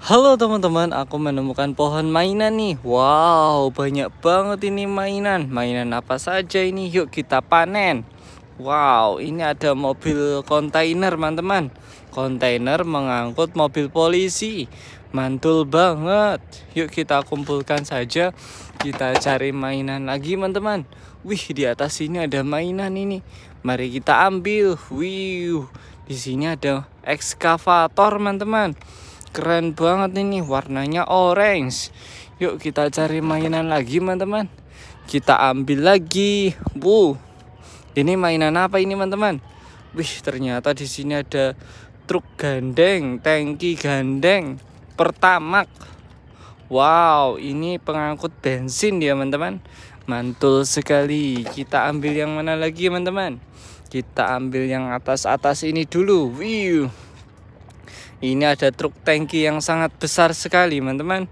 Halo teman-teman, aku menemukan pohon mainan nih. Wow, banyak banget ini mainan. Mainan apa saja ini? Yuk kita panen. Wow, ini ada mobil kontainer, teman-teman. Kontainer mengangkut mobil polisi. Mantul banget. Yuk kita kumpulkan saja. Kita cari mainan lagi, teman-teman. Wih, di atas sini ada mainan ini. Mari kita ambil. Wih, di sini ada ekskavator, teman-teman keren banget ini warnanya orange yuk kita cari mainan lagi teman-teman kita ambil lagi bu ini mainan apa ini teman-teman wih ternyata di sini ada truk gandeng tangki gandeng pertamak wow ini pengangkut bensin ya teman-teman mantul sekali kita ambil yang mana lagi teman-teman kita ambil yang atas-atas ini dulu wih ini ada truk tangki yang sangat besar sekali, teman-teman.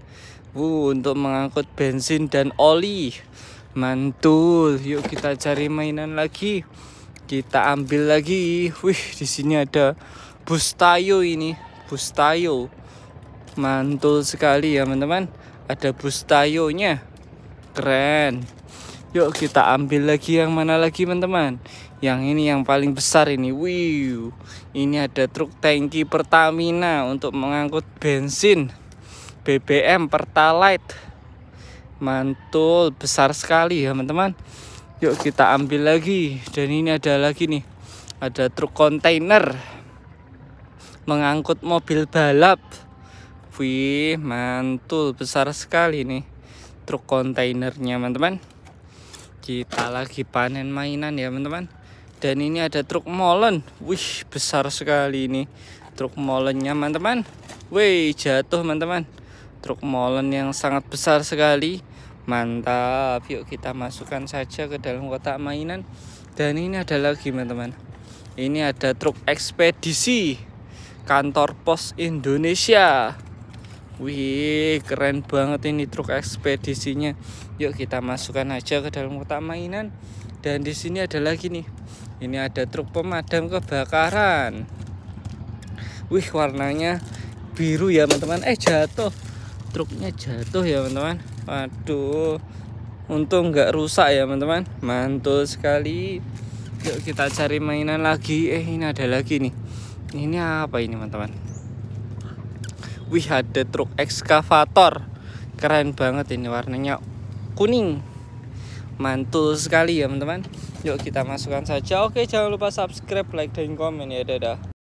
Wuh, untuk mengangkut bensin dan oli. Mantul. Yuk kita cari mainan lagi. Kita ambil lagi. Wih, di sini ada bus tayo ini. Bus tayo. Mantul sekali ya, teman-teman. Ada bus tayonya. Keren. Yuk kita ambil lagi yang mana lagi teman-teman Yang ini yang paling besar ini Wih, Ini ada truk tangki Pertamina Untuk mengangkut bensin BBM Pertalite Mantul Besar sekali ya teman-teman Yuk kita ambil lagi Dan ini ada lagi nih Ada truk kontainer Mengangkut mobil balap Wih mantul Besar sekali nih Truk kontainernya teman-teman kita lagi panen mainan ya teman-teman dan ini ada truk molen wih besar sekali ini truk molennya teman-teman wih jatuh teman-teman truk molen yang sangat besar sekali mantap yuk kita masukkan saja ke dalam kotak mainan dan ini ada lagi teman-teman ini ada truk ekspedisi kantor pos Indonesia Wih, keren banget ini truk ekspedisinya. Yuk kita masukkan aja ke dalam kota mainan. Dan di sini ada lagi nih. Ini ada truk pemadam kebakaran. Wih, warnanya biru ya, teman-teman. Eh, jatuh. Truknya jatuh ya, teman-teman. Waduh. Untung nggak rusak ya, teman-teman. Mantul sekali. Yuk kita cari mainan lagi. Eh, ini ada lagi nih. Ini apa ini, teman-teman? Wih ada truk ekskavator Keren banget ini warnanya kuning Mantul sekali ya teman-teman Yuk kita masukkan saja Oke jangan lupa subscribe, like, dan komen ya dadah